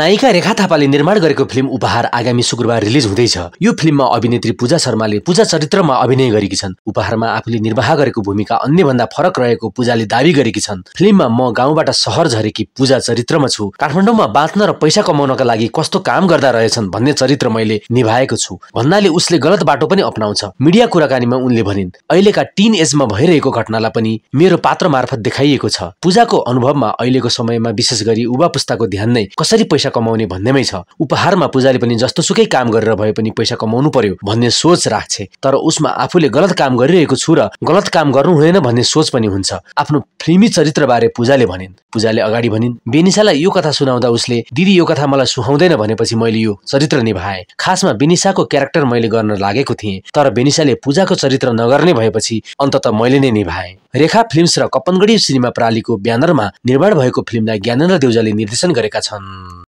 नायिका रेखा थापाले निर्माण गरेको फिल्म उपहार आगामी शुक्रबार रिलिज हुँदैछ यो फिल्ममा अभिनेत्री पूजा शर्माले पूजा चरित्रमा अभिनय गरेकी छन् उपहारमा आफूले निर्वाह गरेको भूमिका अन्य भन्दा फरक रहेको पूजाले दावी गरेकी छन् फिल्ममा म गाउँबाट सहर झरेकी पूजा चरित्रमा छु काठमाडौँमा बाँच्न र पैसा कमाउनका लागि कस्तो काम गर्दा रहेछन् भन्ने चरित्र मैले निभाएको छु भन्नाले उसले गलत बाटो पनि अप्नाउँछ मिडिया कुराकानीमा उनले भनिन् अहिलेका टिन एजमा भइरहेको घटनालाई पनि मेरो पात्र मार्फत देखाइएको छ पूजाको अनुभवमा अहिलेको समयमा विशेष गरी युवा पुस्ताको ध्यान नै कसरी पैसा पैसा कमाउने भन्नेमै छ उपहारमा पूजाले पनि जस्तो सुकै काम गरेर भए पनि पैसा कमाउनु पर्यो भन्ने सोच राख्छ तर उसमा आफूले गलत काम गरिरहेको छु र गलत काम गर्नु हुँदैन भन्ने सोच पनि हुन्छ आफ्नो फिल्मी चरित्रबारे पूजाले भनिन् पूजाले अगाडि भनिन् बेनिसालाई यो कथा सुनाउँदा उसले दिदी यो कथा मलाई सुहाउँदैन भनेपछि मैले यो चरित्र निभाए खासमा बेनिसाको क्यारेक्टर मैले गर्न लागेको थिएँ तर बेनिसाले पूजाको चरित्र नगर्ने भएपछि अन्तत मैले नै निभाए रेखा फिल्म्स र कपनगढी सिनेमा प्रालीको ब्यानरमा निर्माण भएको फिल्मलाई ज्ञानेन्द्र देउजाले निर्देशन गरेका छन्